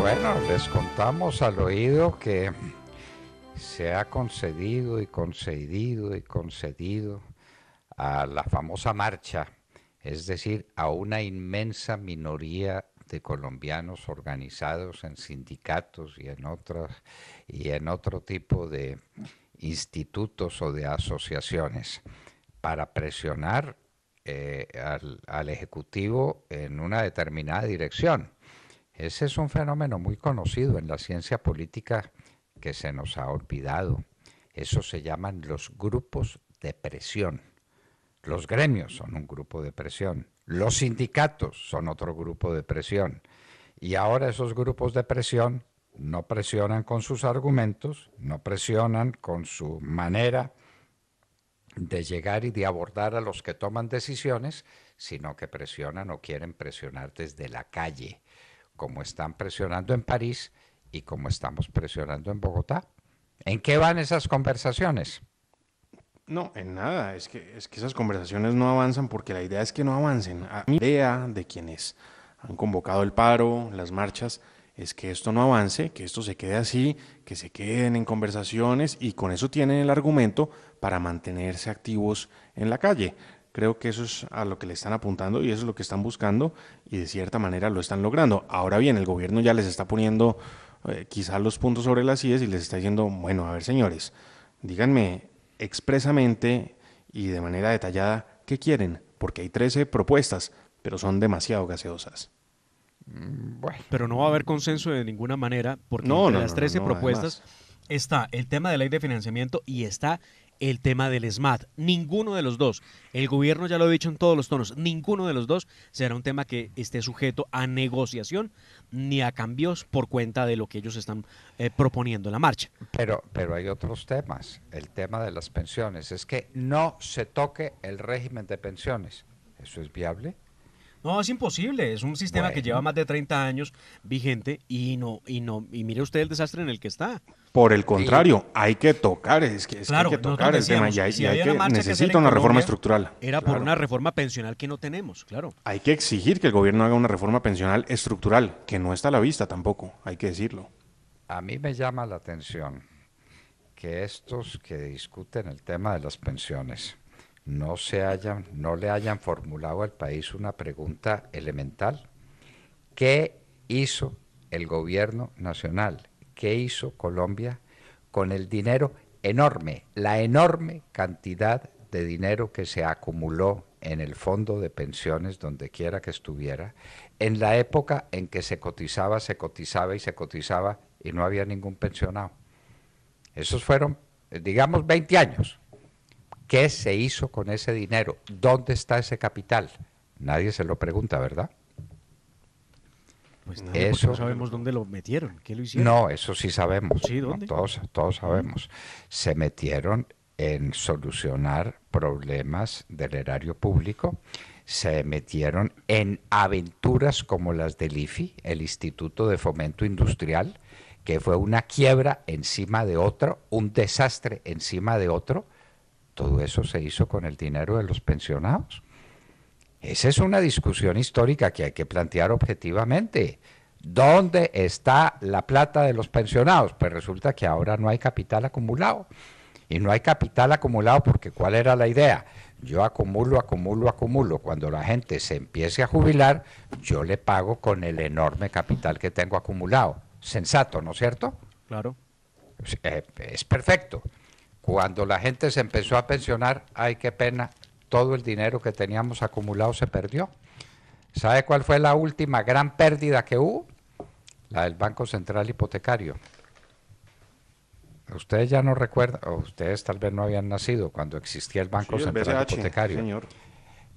Bueno, les contamos al oído que se ha concedido y concedido y concedido a la famosa marcha, es decir, a una inmensa minoría de colombianos organizados en sindicatos y en y en otro tipo de institutos o de asociaciones para presionar eh, al Ejecutivo en una determinada dirección. Ese es un fenómeno muy conocido en la ciencia política que se nos ha olvidado. Eso se llaman los grupos de presión. Los gremios son un grupo de presión. Los sindicatos son otro grupo de presión. Y ahora esos grupos de presión no presionan con sus argumentos, no presionan con su manera de llegar y de abordar a los que toman decisiones, sino que presionan o quieren presionar desde la calle, como están presionando en París y como estamos presionando en Bogotá. ¿En qué van esas conversaciones? No, en nada. Es que, es que esas conversaciones no avanzan porque la idea es que no avancen. A mi idea de quienes han convocado el paro, las marchas, es que esto no avance, que esto se quede así, que se queden en conversaciones y con eso tienen el argumento para mantenerse activos en la calle. Creo que eso es a lo que le están apuntando y eso es lo que están buscando y de cierta manera lo están logrando. Ahora bien, el gobierno ya les está poniendo eh, quizá los puntos sobre las IES y les está diciendo, bueno, a ver señores, díganme expresamente y de manera detallada qué quieren, porque hay 13 propuestas, pero son demasiado gaseosas. Mm, pero no va a haber consenso de ninguna manera, porque no, las 13 propuestas está el tema de la ley de financiamiento y está el tema del SMAT. Ninguno de los dos, el gobierno ya lo ha dicho en todos los tonos, ninguno de los dos será un tema que esté sujeto a negociación ni a cambios por cuenta de lo que ellos están eh, proponiendo en la marcha. Pero, pero hay otros temas. El tema de las pensiones. Es que no se toque el régimen de pensiones. ¿Eso es viable? No, es imposible. Es un sistema que lleva más de 30 años vigente y no, y no, y mire usted el desastre en el que está. Por el contrario, hay que tocar, es que, hay que tocar el tema y, hay, que, necesita una reforma estructural. Era por una reforma pensional que no tenemos, claro. Hay que exigir que el gobierno haga una reforma pensional estructural, que no está a la vista tampoco, hay que decirlo. A mí me llama la atención que estos que discuten el tema de las pensiones no se hayan, no le hayan formulado al país una pregunta elemental. ¿Qué hizo el gobierno nacional? ¿Qué hizo Colombia con el dinero enorme, la enorme cantidad de dinero que se acumuló en el fondo de pensiones, donde quiera que estuviera, en la época en que se cotizaba, se cotizaba y se cotizaba y no había ningún pensionado. Esos fueron, digamos, 20 años. ¿Qué se hizo con ese dinero? ¿Dónde está ese capital? Nadie se lo pregunta, ¿verdad? Pues eso, no sabemos dónde lo metieron, qué lo hicieron. No, eso sí sabemos. ¿Sí, dónde? Todos, todos sabemos. Se metieron en solucionar problemas del erario público, se metieron en aventuras como las del IFI, el Instituto de Fomento Industrial, que fue una quiebra encima de otro, un desastre encima de otro. Todo eso se hizo con el dinero de los pensionados. Esa es una discusión histórica que hay que plantear objetivamente. ¿Dónde está la plata de los pensionados? Pues resulta que ahora no hay capital acumulado. Y no hay capital acumulado porque ¿cuál era la idea? Yo acumulo, acumulo, acumulo. Cuando la gente se empiece a jubilar, yo le pago con el enorme capital que tengo acumulado. Sensato, ¿no es cierto? Claro. Eh, es, perfecto. Cuando la gente se empezó a pensionar, ay, qué pena, todo el dinero que teníamos acumulado se perdió. ¿Sabe cuál fue la última gran pérdida que hubo? La del Banco Central Hipotecario. Ustedes ya no recuerdan, o ustedes tal vez no habían nacido cuando existía el Banco Central Hipotecario.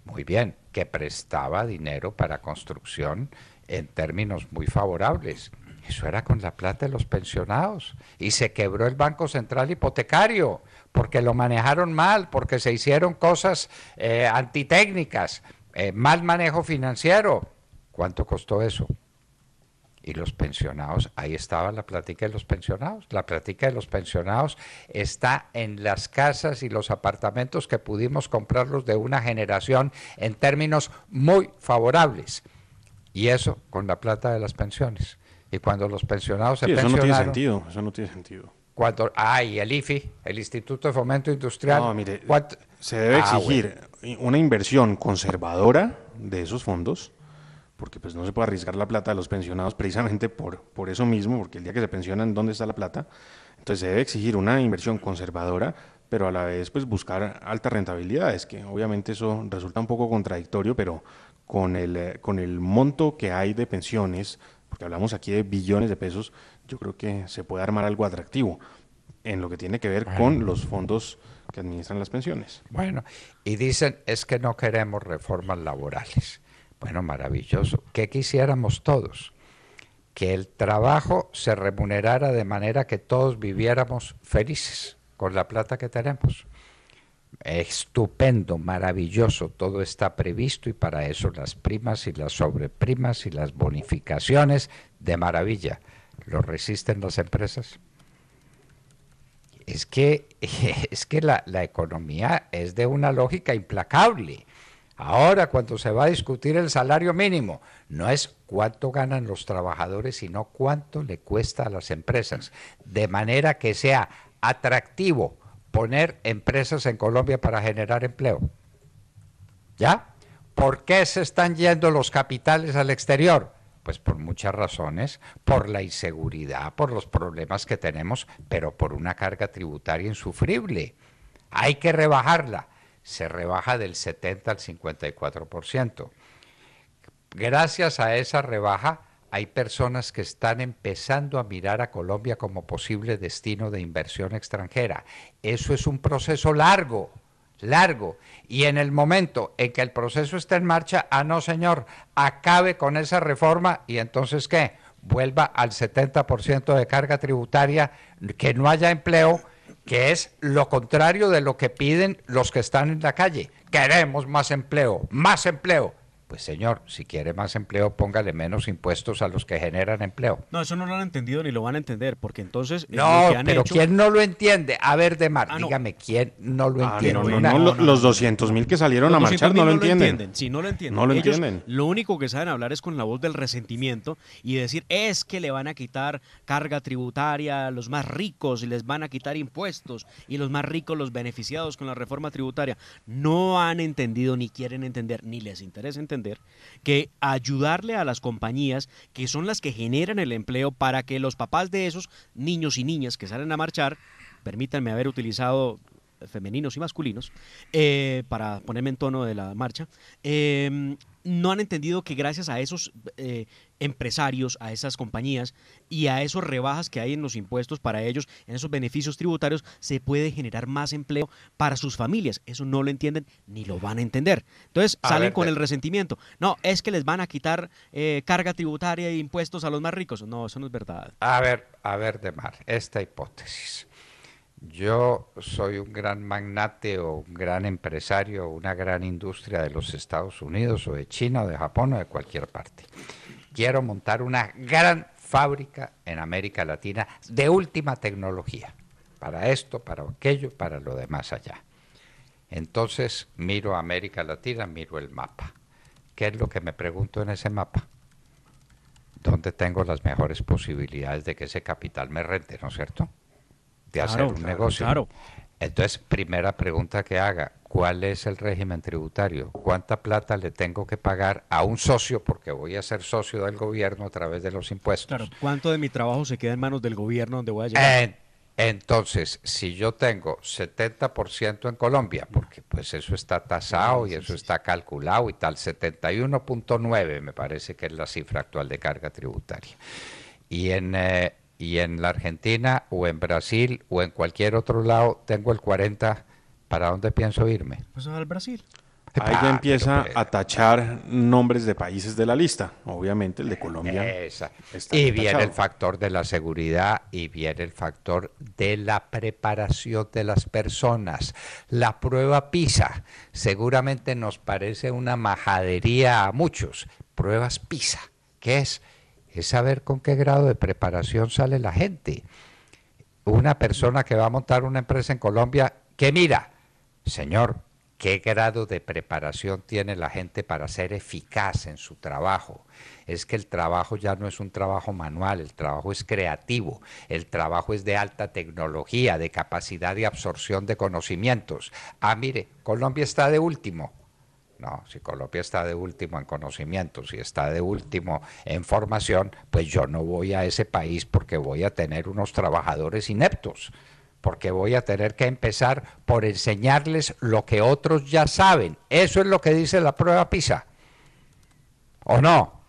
Muy bien, que prestaba dinero para construcción en términos muy favorables. Eso era con la plata de los pensionados. Y se quebró el Banco Central Hipotecario porque lo manejaron mal, porque se hicieron cosas eh, antitécnicas, eh, mal manejo financiero. ¿Cuánto costó eso? Y los pensionados, ahí estaba la plática de los pensionados. La plática de los pensionados está en las casas y los apartamentos que pudimos comprarlos de una generación en términos muy favorables. Y eso con la plata de las pensiones. Y cuando los pensionados se Eso no tiene sentido, eso no tiene sentido. Cuatro, ah, y el IFI, el Instituto de Fomento Industrial. No, mire, se debe ah, exigir una inversión conservadora de esos fondos, porque pues no se puede arriesgar la plata de los pensionados precisamente por, por eso mismo, porque el día que se pensionan, ¿dónde está la plata? Entonces se debe exigir una inversión conservadora, pero a la vez pues buscar altas rentabilidades, que obviamente eso resulta un poco contradictorio, pero con el, con el monto que hay de pensiones, porque hablamos aquí de billones de pesos, yo creo que se puede armar algo atractivo en lo que tiene que ver con los fondos que administran las pensiones. Bueno, y dicen, es que no queremos reformas laborales. Bueno, maravilloso. ¿Qué quisiéramos todos? Que el trabajo se remunerara de manera que todos viviéramos felices con la plata que tenemos. Estupendo, maravilloso, todo está previsto y para eso las primas y las sobreprimas y las bonificaciones, de maravilla ¿Lo resisten las empresas? Es que, la, la economía es de una lógica implacable. Ahora, cuando se va a discutir el salario mínimo, no es cuánto ganan los trabajadores, sino cuánto le cuesta a las empresas, de manera que sea atractivo poner empresas en Colombia para generar empleo. ¿Ya? ¿Por qué se están yendo los capitales al exterior? Pues por muchas razones, por la inseguridad, por los problemas que tenemos, pero por una carga tributaria insufrible. Hay que rebajarla. Se rebaja del 70 al 54%. Gracias a esa rebaja hay personas que están empezando a mirar a Colombia como posible destino de inversión extranjera. Eso es un proceso largo largo. Y en el momento en que el proceso está en marcha, ah, no, señor, acabe con esa reforma y entonces qué? Vuelva al 70% de carga tributaria, que no haya empleo, que es lo contrario de lo que piden los que están en la calle. Queremos más empleo, más empleo. Pues señor, si quiere más empleo, póngale menos impuestos a los que generan empleo. No, eso no lo han entendido ni lo van a entender, porque entonces... Eh, no, pero ¿quién no lo entiende? A ver, Demar, ah, dígame, ¿quién no lo entiende? los 200 mil que salieron a marchar no lo entienden. entienden. Sí, no lo entienden. No lo entienden. Lo único que saben hablar es con la voz del resentimiento y decir, es que le van a quitar carga tributaria a los más ricos y les van a quitar impuestos y los más ricos los beneficiados con la reforma tributaria. No han entendido ni quieren entender, ni les interesa entender que ayudarle a las compañías que son las que generan el empleo para que los papás de esos niños y niñas que salen a marchar, permítanme haber utilizado femeninos y masculinos, eh, para ponerme en tono de la marcha, em, no han entendido que gracias a esos eh, empresarios, a esas compañías y a esas rebajas que hay en los impuestos para ellos, en esos beneficios tributarios, se puede generar más empleo para sus familias. Eso no lo entienden ni lo van a entender. Entonces salen con el resentimiento. No, es que les van a quitar eh, carga tributaria e impuestos a los más ricos. No, eso no es verdad. A ver, a ver, mar, esta hipótesis yo soy un gran magnate o un gran empresario o una gran industria de los Estados Unidos o de China o de Japón o de cualquier parte. Quiero montar una gran fábrica en América Latina de última tecnología, para esto, para aquello, para lo demás allá. Entonces miro América Latina, miro el mapa. ¿Qué es lo que me pregunto en ese mapa? ¿Dónde tengo las mejores posibilidades de que ese capital me rente, no es cierto? de hacer un negocio. Entonces, primera pregunta que haga, ¿cuál es el régimen tributario? ¿Cuánta plata le tengo que pagar a un socio porque voy a ser socio del gobierno a través de los impuestos? Claro, ¿cuánto de mi trabajo se queda en manos del gobierno donde voy a llegar? entonces, si yo tengo 70% en Colombia, porque pues eso está tasado y eso está calculado y tal, 71.9 me parece que es la cifra actual de carga tributaria. Y en eh, y en la Argentina o en Brasil o en cualquier otro lado tengo el 40, ¿para dónde pienso irme? Pues al Brasil. Ahí ya ah, empieza a pues, tachar nombres de países de la lista. Obviamente el de Colombia. Y viene el factor de la seguridad y viene el factor de la preparación de las personas. La prueba PISA seguramente nos parece una majadería a muchos. Pruebas PISA, ¿qué es es saber con qué grado de preparación sale la gente. Una persona que va a montar una empresa en Colombia, que mira, señor, qué grado de preparación tiene la gente para ser eficaz en su trabajo. Es que el trabajo ya no es un trabajo manual, el trabajo es creativo, el trabajo es de alta tecnología, de capacidad de absorción de conocimientos. Ah, mire, Colombia está de último, no, si Colombia está de último en conocimiento, si está de último en formación, pues yo no voy a ese país porque voy a tener unos trabajadores ineptos, porque voy a tener que empezar por enseñarles lo que otros ya saben. Eso es lo que dice la prueba PISA. ¿O no?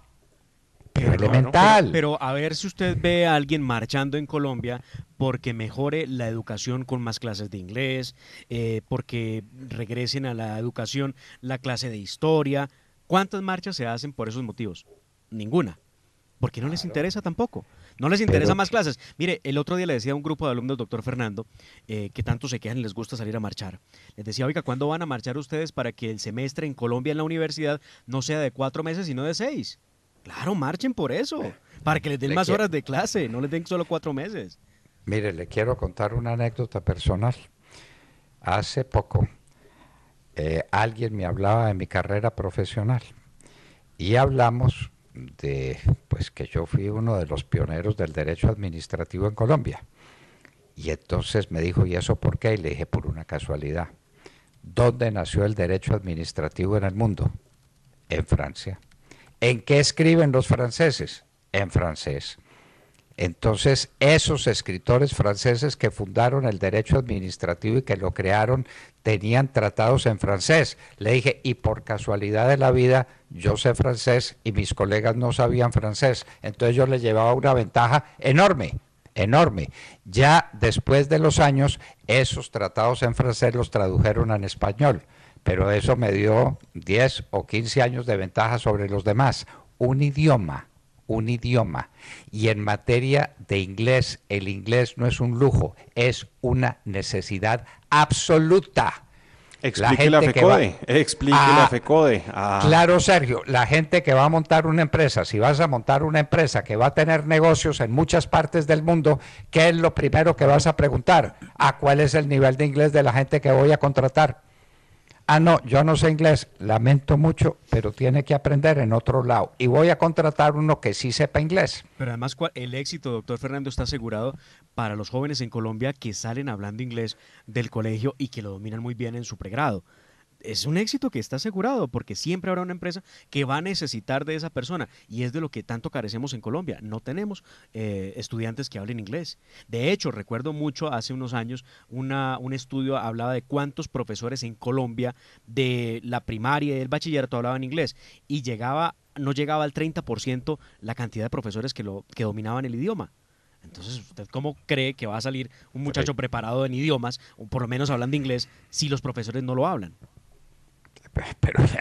Pero, elemental. pero, a ver si usted ve a alguien marchando en Colombia porque mejore la educación con más clases de inglés, eh, porque regresen a la educación la clase de historia. ¿Cuántas marchas se hacen por esos motivos? Ninguna, porque no les interesa tampoco. No les interesa más clases. Mire, el otro día le decía a un grupo de alumnos, doctor Fernando, eh, que tanto se quedan y les gusta salir a marchar. Les decía, oiga, ¿cuándo van a marchar ustedes para que el semestre en Colombia en la universidad no sea de cuatro meses, sino de seis? Claro, marchen por eso, para que les den más horas de clase, no les den solo cuatro meses. Mire, le quiero contar una anécdota personal. Hace poco eh, alguien me hablaba de mi carrera profesional y hablamos de pues que yo fui uno de los pioneros del derecho administrativo en Colombia. Y entonces me dijo, ¿y eso por qué? Y le dije, por una casualidad. ¿Dónde nació el derecho administrativo en el mundo? En Francia. ¿En qué escriben los franceses? En francés. Entonces, esos escritores franceses que fundaron el derecho administrativo y que lo crearon tenían tratados en francés. Le dije, y por casualidad de la vida, yo sé francés y mis colegas no sabían francés. Entonces yo les llevaba una ventaja enorme, enorme. Ya después de los años, esos tratados en francés los tradujeron en español, pero eso me dio 10 o 15 años de ventaja sobre los demás. Un idioma un idioma. Y en materia de inglés, el inglés no es un lujo, es una necesidad absoluta. Explique la, FECODE, ah, FECODE. Ah. Claro, Sergio, la gente que va a montar una empresa, si vas a montar una empresa que va a tener negocios en muchas partes del mundo, ¿qué es lo primero que vas a preguntar? ¿A cuál es el nivel de inglés de la gente que voy a contratar? Ah, no, yo no sé inglés, lamento mucho, pero tiene que aprender en otro lado. Y voy a contratar uno que sí sepa inglés. Pero además el éxito, doctor Fernando, está asegurado para los jóvenes en Colombia que salen hablando inglés del colegio y que lo dominan muy bien en su pregrado es un éxito que está asegurado porque siempre habrá una empresa que va a necesitar de esa persona y es de lo que tanto carecemos en Colombia. No tenemos eh, estudiantes que hablen inglés. De hecho, recuerdo mucho hace unos años un estudio hablaba de cuántos profesores en Colombia de la primaria y del bachillerato hablaban inglés y llegaba no llegaba al 30% la cantidad de profesores que, lo, que dominaban el idioma. Entonces, ¿usted cómo cree que va a salir un muchacho preparado en idiomas, por lo menos hablando inglés, si los profesores no lo hablan? pero es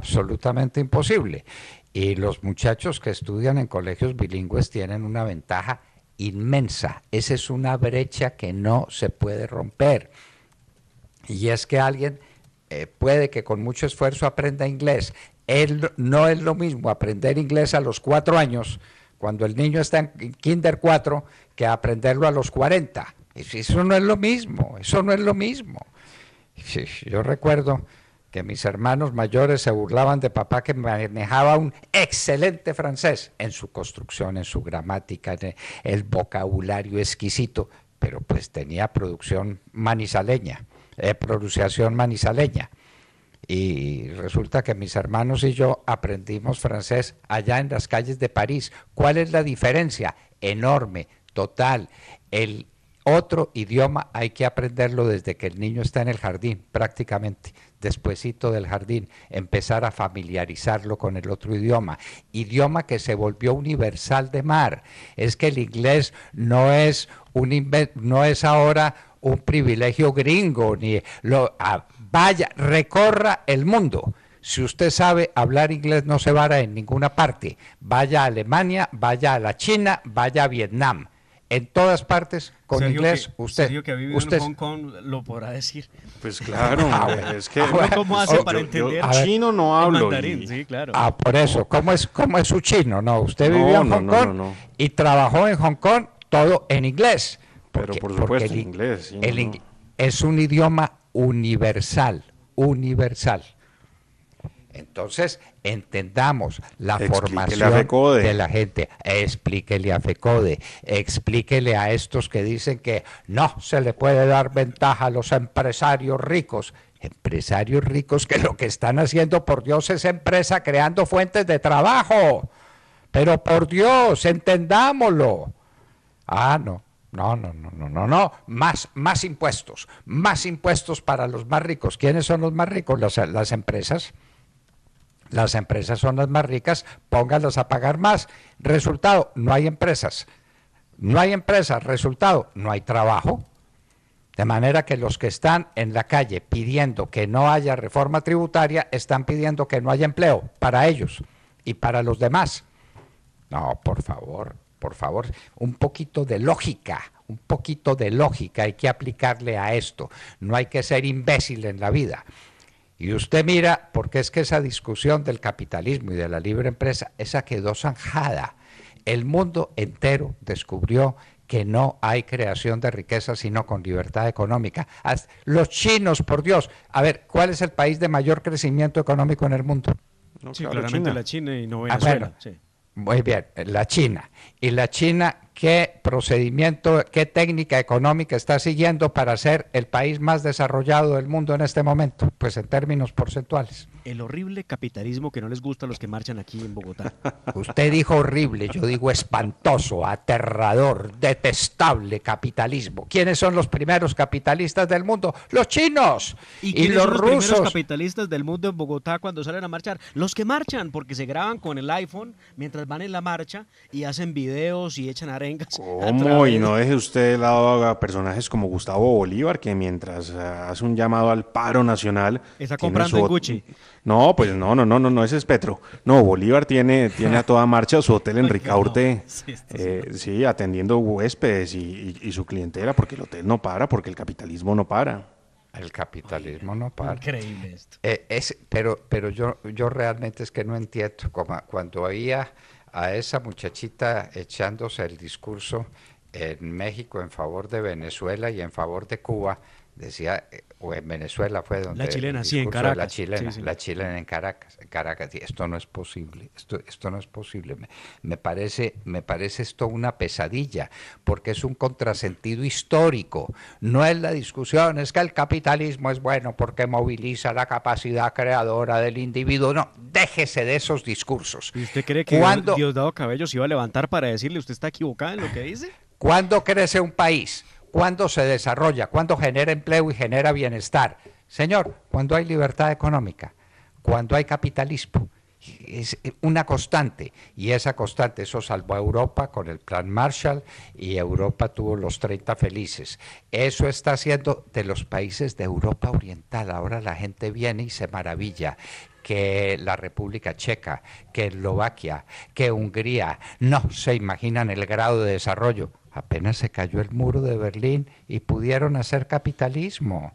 absolutamente, imposible. Y los muchachos que estudian en colegios bilingües tienen una ventaja inmensa. Esa es una brecha que no se puede romper. Y es que alguien eh, puede que con mucho esfuerzo aprenda inglés. no es lo mismo aprender inglés a los cuatro años, cuando el niño está en kinder 4, que aprenderlo a los cuarenta. Eso no es lo mismo, eso no es lo mismo. yo recuerdo que mis hermanos mayores se burlaban de papá que manejaba un excelente francés en su construcción, en su gramática, en el vocabulario exquisito, pero pues tenía producción manizaleña, eh, pronunciación manizaleña. Y resulta que mis hermanos y yo aprendimos francés allá en las calles de París. ¿Cuál es la diferencia? Enorme, total. El, otro idioma hay que aprenderlo desde que el niño está en el jardín, prácticamente, despuesito del jardín, empezar a familiarizarlo con el otro idioma, idioma que se volvió universal de mar. Es que el inglés no es un no es ahora un privilegio gringo ni lo ah, vaya, recorra el mundo. Si usted sabe hablar inglés, no se vara en ninguna parte. Vaya a Alemania, vaya a la China, vaya a Vietnam en todas partes con inglés. usted. usted, que vive en Hong Kong lo podrá decir. Pues claro, ah, es que ah, cómo hace oh, para entender chino no hablo. Mandarín, sí, claro. Ah, por eso. ¿Cómo es cómo es su chino? No, usted vivió en Hong Kong y trabajó en Hong Kong todo en inglés. Pero por supuesto, el, inglés. el, es un idioma universal, universal. Entonces, entendamos la formación de la gente. Explíquele a FECODE, explíquele a estos que dicen que no se le puede dar ventaja a los empresarios ricos. Empresarios ricos que lo que están haciendo, por Dios, es empresa creando fuentes de trabajo. Pero por Dios, entendámoslo. Ah, no, no, no, no, no, no, no. Más, más impuestos, más impuestos para los más ricos. ¿Quiénes son los más ricos? las empresas las empresas son las más ricas, póngalas a pagar más. Resultado, no hay empresas. No hay empresas. Resultado, no hay trabajo. De manera que los que están en la calle pidiendo que no haya reforma tributaria están pidiendo que no haya empleo para ellos y para los demás. No, por favor, por favor, un poquito de lógica, un poquito de lógica hay que aplicarle a esto. No hay que ser imbécil en la vida. Y usted mira, porque es que esa discusión del capitalismo y de la libre empresa, esa quedó zanjada. El mundo entero descubrió que no hay creación de riqueza sino con libertad económica. Los chinos, por Dios. A ver, ¿cuál es el país de mayor crecimiento económico en el mundo? sí, claramente la China y no ah, Venezuela. Muy bien, la China. Y la China qué procedimiento, qué técnica económica está siguiendo para ser el país más desarrollado del mundo en este momento, pues en términos porcentuales el horrible capitalismo que no les gusta a los que marchan aquí en Bogotá. Usted dijo horrible, yo digo espantoso, aterrador, detestable capitalismo. ¿Quiénes son los primeros capitalistas del mundo? Los chinos y, los, son los primeros capitalistas del mundo en Bogotá cuando salen a marchar, los que marchan porque se graban con el iPhone mientras van en la marcha y hacen videos y echan arengas. ¿Cómo? Y no deje usted de lado a personajes como Gustavo Bolívar que mientras eh, hace un llamado al paro nacional está comprando el Gucci. No, pues no, no, no, no, no, ese es Petro. No, Bolívar tiene, tiene a toda marcha su hotel en Ricaurte, eh, sí, atendiendo huéspedes y, su clientela, porque el hotel no para, porque el capitalismo no para. El capitalismo no para. Increíble esto. Eh, es, pero pero yo, yo realmente es que no entiendo, como cuando había a esa muchachita echándose el discurso en México en favor de Venezuela y en favor de Cuba, decía, eh, o en Venezuela fue donde... La chilena, sí, en Caracas. La chilena, en Caracas, Caracas. esto no es posible, esto, no es posible. Me, parece, me parece esto una pesadilla, porque es un contrasentido histórico. No es la discusión, es que el capitalismo es bueno porque moviliza la capacidad creadora del individuo. No, déjese de esos discursos. ¿Y usted cree que Cuando, Diosdado Cabello se iba a levantar para decirle, usted está equivocado en lo que dice? ¿Cuándo crece un país? ¿Cuándo se desarrolla, cuando genera empleo y genera bienestar. Señor, cuando hay libertad económica, cuando hay capitalismo, es una constante y esa constante, eso salvó a Europa con el plan Marshall y Europa tuvo los 30 felices. Eso está haciendo de los países de Europa Oriental. Ahora la gente viene y se maravilla que la República Checa, que Eslovaquia, que Hungría, no se imaginan el grado de desarrollo Apenas se cayó el muro de Berlín y pudieron hacer capitalismo.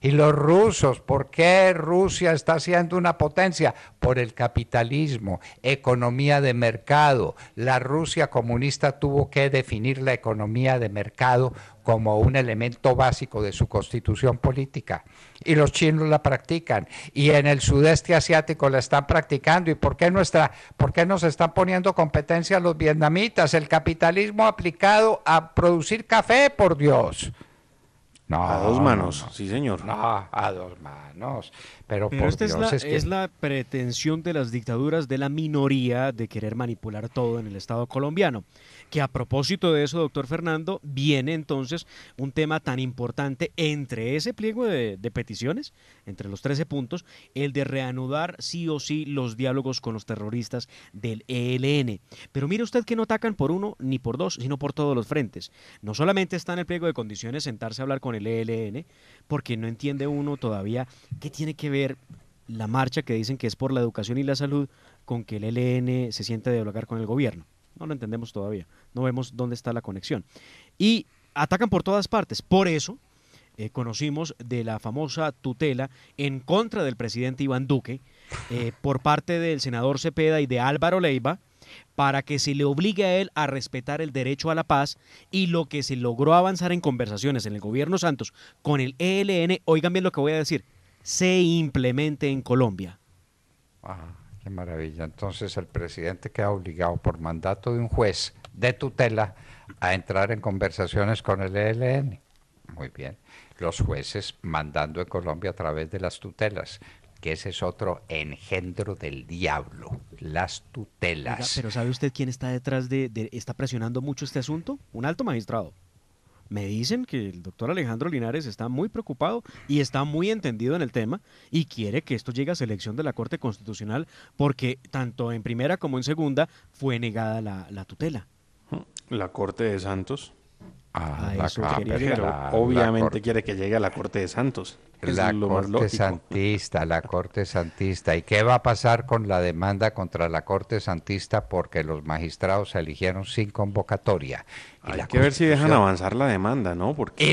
Y los rusos, ¿por qué Rusia está siendo una potencia? Por el capitalismo, economía de mercado. La Rusia comunista tuvo que definir la economía de mercado como un elemento básico de su constitución política. Y los chinos la practican. Y en el sudeste asiático la están practicando. ¿Y por qué, nuestra, por qué nos están poniendo competencia los vietnamitas? El capitalismo aplicado a producir café, por Dios. No, a dos manos, sí señor. No, a dos manos. Pero, esta es, es, la, pretensión de las dictaduras de la minoría de querer manipular todo en el Estado colombiano que a propósito de eso, doctor Fernando, viene entonces un tema tan importante entre ese pliego de, peticiones, entre los 13 puntos, el de reanudar sí o sí los diálogos con los terroristas del ELN. Pero mire usted que no atacan por uno ni por dos, sino por todos los frentes. No solamente está en el pliego de condiciones sentarse a hablar con el ELN, porque no entiende uno todavía qué tiene que ver la marcha que dicen que es por la educación y la salud con que el ELN se siente de dialogar con el gobierno. No lo entendemos todavía. No vemos dónde está la conexión. Y atacan por todas partes. Por eso eh, conocimos de la famosa tutela en contra del presidente Iván Duque eh, por parte del senador Cepeda y de Álvaro Leiva para que se le obligue a él a respetar el derecho a la paz y lo que se logró avanzar en conversaciones en el gobierno Santos con el ELN, oigan bien lo que voy a decir, se implemente en Colombia. Ajá maravilla. Entonces el presidente queda obligado por mandato de un juez de tutela a entrar en conversaciones con el ELN. Muy bien. Los jueces mandando en Colombia a través de las tutelas que ese es otro engendro del diablo, las tutelas. pero ¿sabe usted quién está detrás de, está presionando mucho este asunto? Un alto magistrado me dicen que el doctor Alejandro Linares está muy preocupado y está muy entendido en el tema y quiere que esto llegue a selección de la Corte Constitucional porque tanto en primera como en segunda fue negada la, la tutela. La Corte de Santos a, obviamente quiere que llegue a la Corte de Santos. La Corte Santista, la Corte Santista. ¿Y qué va a pasar con la demanda contra la Corte Santista porque los magistrados se eligieron sin convocatoria? Hay que ver si dejan avanzar la demanda, ¿no? Porque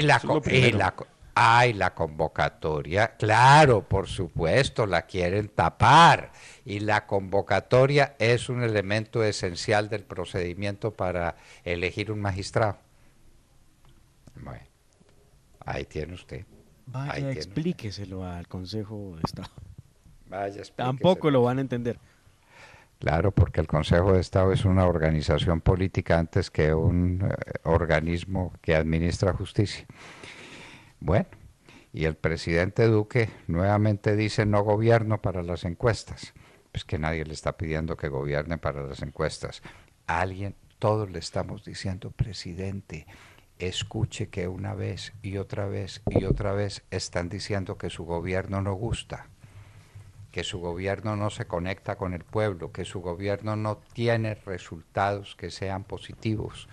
hay la convocatoria, claro, por supuesto, la quieren tapar. Y la convocatoria es un elemento esencial del procedimiento para elegir un magistrado. Bueno, ahí tiene usted. Vaya, explíqueselo al Consejo de Estado. Vaya, Tampoco lo van a entender. Claro, porque el Consejo de Estado es una organización política antes que un eh, organismo que administra justicia. Bueno, y el presidente Duque nuevamente dice no gobierno para las encuestas. Pues que nadie le está pidiendo que gobierne para las encuestas. Alguien, todos le estamos diciendo, presidente, escuche que una vez y otra vez y otra vez están diciendo que su gobierno no gusta, que su gobierno no se conecta con el pueblo, que su gobierno no tiene resultados que sean positivos.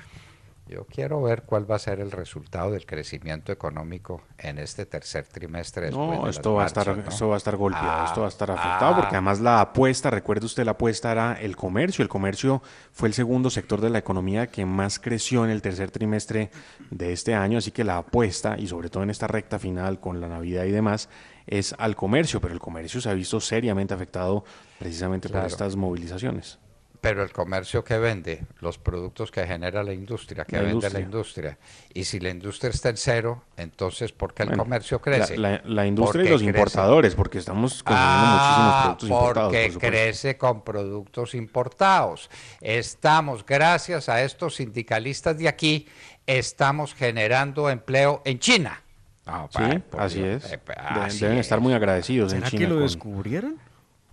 Yo quiero ver cuál va a ser el resultado del crecimiento económico en este tercer trimestre. No, esto va, estar, esto va a estar, golpeado, esto va a estar ah, afectado, porque ah. además la apuesta, recuerde usted, la apuesta era el comercio. El comercio fue el segundo sector de la economía que más creció en el tercer trimestre de este año, así que la apuesta, y sobre todo en esta recta final con la Navidad y demás, es al comercio, pero el comercio se ha visto seriamente afectado precisamente por estas movilizaciones. Pero el comercio que vende, los productos que genera la industria, que vende la industria. Y si la industria está en cero, entonces ¿por qué el comercio crece? La, industria y los importadores, porque estamos consumiendo ah, muchísimos productos importados. Porque crece con productos importados. Estamos, gracias a estos sindicalistas de aquí, estamos generando empleo en China. sí, ah, ah, así es. Eh, pues, deben estar muy agradecidos en China. que lo descubrieron?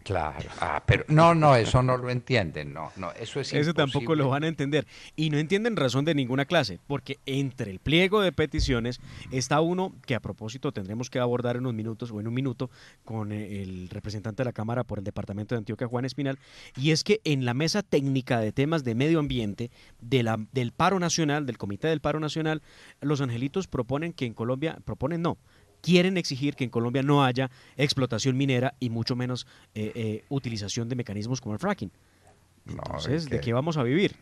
Claro. Ah, pero no, no, eso no lo entienden, no, no, eso es Eso tampoco lo van a entender y no entienden razón de ninguna clase, porque entre el pliego de peticiones está uno que a propósito tendremos que abordar en unos minutos o en un minuto con eh, el representante de la Cámara por el Departamento de Antioquia, Juan Espinal, y es que en la mesa técnica de temas de medio ambiente de la, del paro nacional, del Comité del Paro Nacional, los angelitos proponen que en Colombia, proponen no, quieren exigir que en Colombia no haya explotación minera y mucho menos eh, eh, utilización de mecanismos como el fracking. Entonces, ¿de qué vamos a vivir?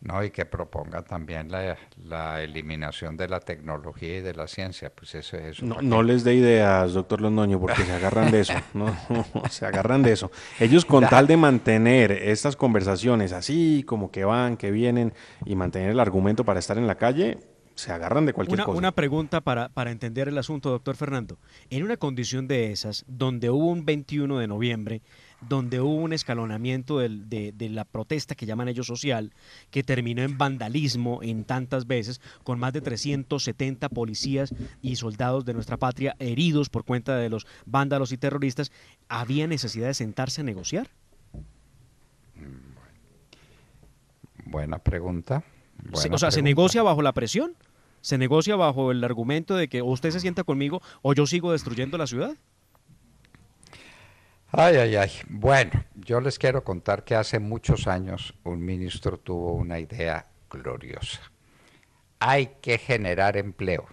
No, y que proponga también la, eliminación de la tecnología y de la ciencia. Pues eso, eso no, les dé ideas, doctor Londoño, porque se agarran de eso. No, se agarran de eso. Ellos con tal de mantener estas conversaciones así, como que van, que vienen, y mantener el argumento para estar en la calle, se agarran de cualquier cosa. Una pregunta para, entender el asunto, doctor Fernando. En una condición de esas, donde hubo un 21 de noviembre, donde hubo un escalonamiento de, de, la protesta que llaman ellos social, que terminó en vandalismo en tantas veces, con más de 370 policías y soldados de nuestra patria heridos por cuenta de los vándalos y terroristas, ¿había necesidad de sentarse a negociar? Mm, Buena pregunta o sea, se negocia bajo la presión, se negocia bajo el argumento de que o usted se sienta conmigo o yo sigo destruyendo la ciudad. Ay, ay, ay. Bueno, yo les quiero contar que hace muchos años un ministro tuvo una idea gloriosa. Hay que generar empleo.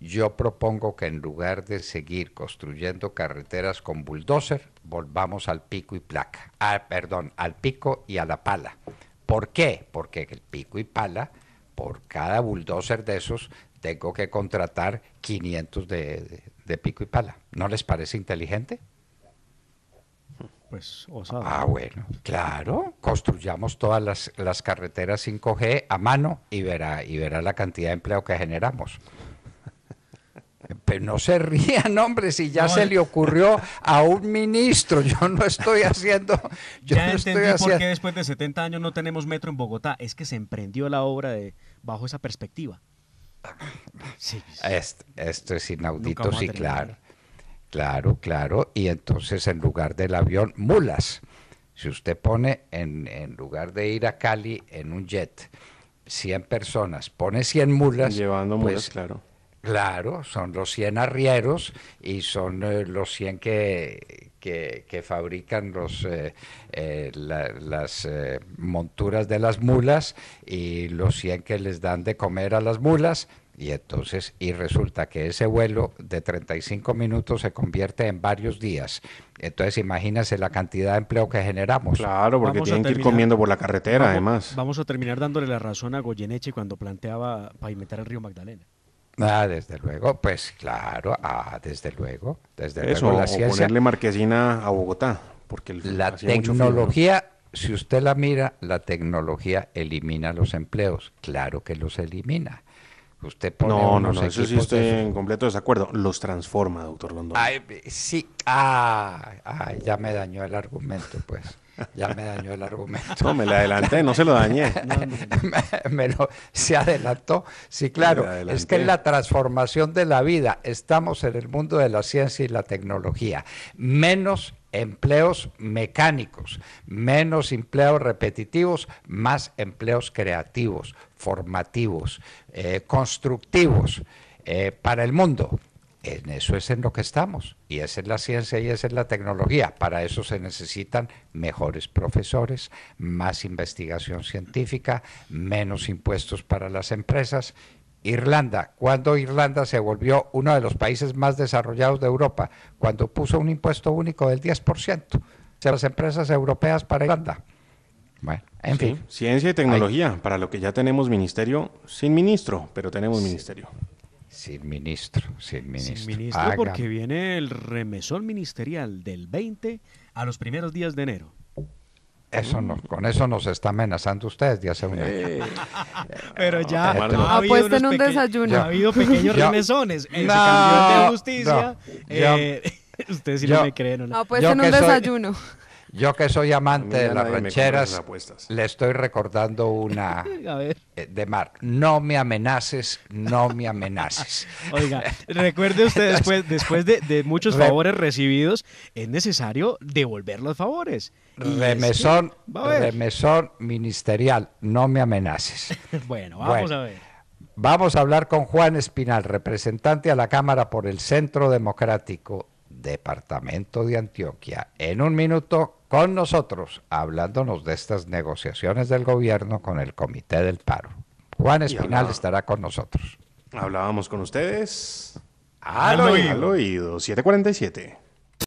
Yo propongo que en lugar de seguir construyendo carreteras con bulldozer, volvamos al pico y placa. Ah, perdón, al pico y a la pala. ¿Por qué? Porque el pico y pala, por cada bulldozer de esos, tengo que contratar 500 de, pico y pala. ¿No les parece inteligente? Pues osado. Ah, bueno, claro. Construyamos todas las, las carreteras 5G a mano y verá, y verá la cantidad de empleo que generamos. Pero pues no se rían, hombre, si ya se eh. le ocurrió a un ministro. Yo no estoy haciendo. Yo ya no por qué después de 70 años no tenemos metro en Bogotá. Es que se emprendió la obra de, bajo esa perspectiva. Sí. Esto, es inaudito, sí, claro. Claro, claro. Y entonces en lugar del avión, mulas. Si usted pone en, en lugar de ir a Cali en un jet 100 personas, pone 100 mulas. Llevando pues mulas, claro Claro, son los 100 arrieros y son eh, los 100 que, que, fabrican los, eh, eh, las monturas de las mulas y los 100 que les dan de comer a las mulas. Y entonces, y resulta que ese vuelo de 35 minutos se convierte en varios días. Entonces, imagínense la cantidad de empleo que generamos. Claro, porque tienen que ir comiendo por la carretera, además. Vamos a terminar dándole la razón a Goyeneche cuando planteaba pavimentar el río Magdalena. Ah, desde luego, pues claro, ah, desde luego, desde Eso, luego la o ponerle marquesina a Bogotá, porque la tecnología, si usted la mira, la tecnología elimina los empleos, claro que los elimina. Usted no, no, no, eso sí estoy en completo desacuerdo. Los transforma, doctor Londoño. sí, ah, ya me dañó el argumento, pues ya me dañó el argumento. No, me lo adelanté, no se lo dañé. se adelantó. Sí, claro, es que en la transformación de la vida. Estamos en el mundo de la ciencia y la tecnología. Menos empleos mecánicos, menos empleos repetitivos, más empleos creativos, formativos, eh, constructivos eh, para el mundo en eso es en lo que estamos, y esa es la ciencia y esa es la tecnología. Para eso se necesitan mejores profesores, más investigación científica, menos impuestos para las empresas. Irlanda, cuando Irlanda se volvió uno de los países más desarrollados de Europa, cuando puso un impuesto único del 10% a las empresas europeas para Irlanda. Bueno, en fin. Ciencia y tecnología, para lo que ya tenemos ministerio, sin ministro, pero tenemos ministerio. Sin ministro, sin ministro. Sin ministro porque viene el remesón ministerial del 20 a los primeros días de enero. Eso no, con eso nos está amenazando ustedes de hace un año. Eh. Pero ya este, ha este, puesto en un desayuno. Ha habido pequeños remesones remesones. El no, de justicia. Eh, ustedes si yo, no me creen. ¿o no? Ha puesto en un desayuno. Yo que soy amante de las rancheras, le estoy recordando una eh, de Mar. No me amenaces, no me amenaces. Oiga, recuerde usted después, después de, muchos favores recibidos, es necesario devolver los favores. remesón, ministerial, no me amenaces. bueno, vamos a ver. Vamos a hablar con Juan Espinal, representante a la Cámara por el Centro Democrático, Departamento de Antioquia. En un minuto con nosotros hablándonos de estas negociaciones del gobierno con el Comité del Paro. Juan Espinal estará con nosotros. Hablábamos con ustedes al, oído 747.